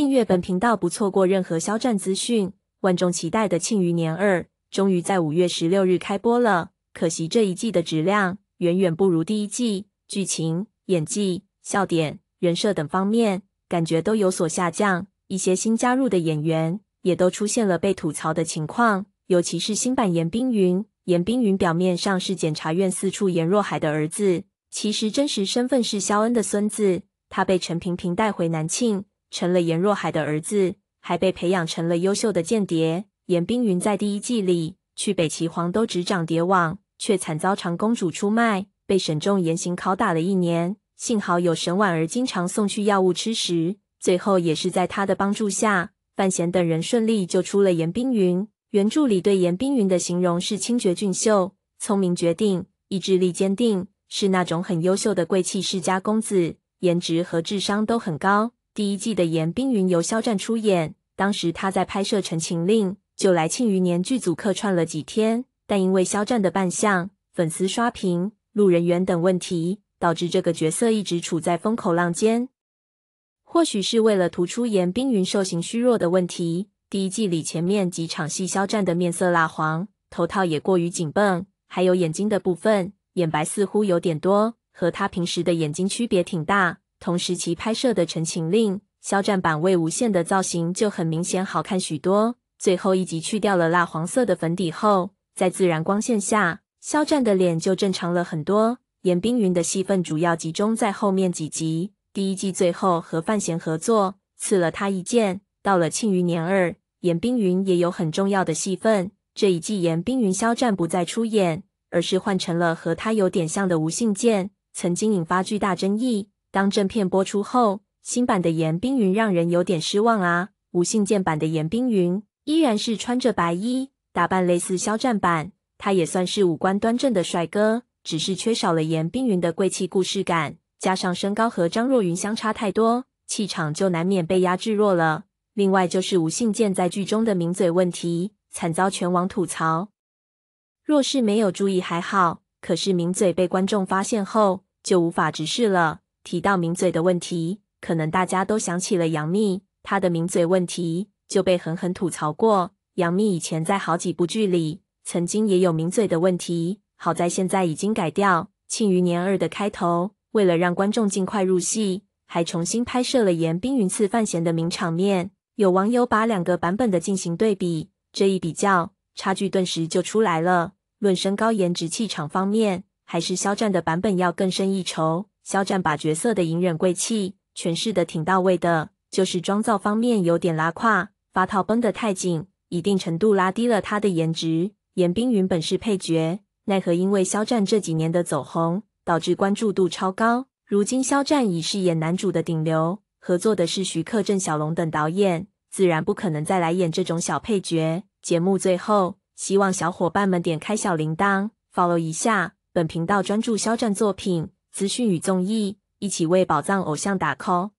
订阅本频道，不错过任何肖战资讯。万众期待的《庆余年二》终于在五月十六日开播了。可惜这一季的质量远远不如第一季，剧情、演技、笑点、人设等方面感觉都有所下降。一些新加入的演员也都出现了被吐槽的情况，尤其是新版严冰云。严冰云表面上是检察院四处严若海的儿子，其实真实身份是肖恩的孙子。他被陈萍萍带回南庆。成了颜若海的儿子，还被培养成了优秀的间谍。颜冰云在第一季里去北齐皇都执掌谍网，却惨遭长公主出卖，被沈重严刑拷打了一年。幸好有沈婉儿经常送去药物吃食，最后也是在他的帮助下，范闲等人顺利救出了颜冰云。原著里对颜冰云的形容是清绝俊秀、聪明绝顶、意志力坚定，是那种很优秀的贵气世家公子，颜值和智商都很高。第一季的严冰云由肖战出演，当时他在拍摄《陈情令》，就来庆余年剧组客串了几天。但因为肖战的扮相、粉丝刷屏、路人缘等问题，导致这个角色一直处在风口浪尖。或许是为了突出严冰云兽形虚弱的问题，第一季里前面几场戏，肖战的面色蜡黄，头套也过于紧绷，还有眼睛的部分，眼白似乎有点多，和他平时的眼睛区别挺大。同时，其拍摄的《陈情令》，肖战版魏无羡的造型就很明显好看许多。最后一集去掉了蜡黄色的粉底后，在自然光线下，肖战的脸就正常了很多。严冰云的戏份主要集中在后面几集，第一季最后和范闲合作，刺了他一剑。到了庆余年二，严冰云也有很重要的戏份。这一季严冰云、肖战不再出演，而是换成了和他有点像的吴信剑，曾经引发巨大争议。当正片播出后，新版的严冰云让人有点失望啊。吴信健版的严冰云依然是穿着白衣，打扮类似肖战版，他也算是五官端正的帅哥，只是缺少了严冰云的贵气故事感，加上身高和张若昀相差太多，气场就难免被压制弱了。另外就是吴信健在剧中的抿嘴问题，惨遭全网吐槽。若是没有注意还好，可是抿嘴被观众发现后，就无法直视了。提到抿嘴的问题，可能大家都想起了杨幂。她的抿嘴问题就被狠狠吐槽过。杨幂以前在好几部剧里，曾经也有抿嘴的问题，好在现在已经改掉。《庆余年二》的开头，为了让观众尽快入戏，还重新拍摄了严冰云刺范闲的名场面。有网友把两个版本的进行对比，这一比较差距顿时就出来了。论身高、颜值、气场方面，还是肖战的版本要更胜一筹。肖战把角色的隐忍贵气诠释的挺到位的，就是妆造方面有点拉胯，发套绷得太紧，一定程度拉低了他的颜值。严冰云本是配角，奈何因为肖战这几年的走红，导致关注度超高。如今肖战已饰演男主的顶流，合作的是徐克、郑晓龙等导演，自然不可能再来演这种小配角。节目最后，希望小伙伴们点开小铃铛，follow 一下本频道，专注肖战作品。资讯与综艺，一起为宝藏偶像打 call。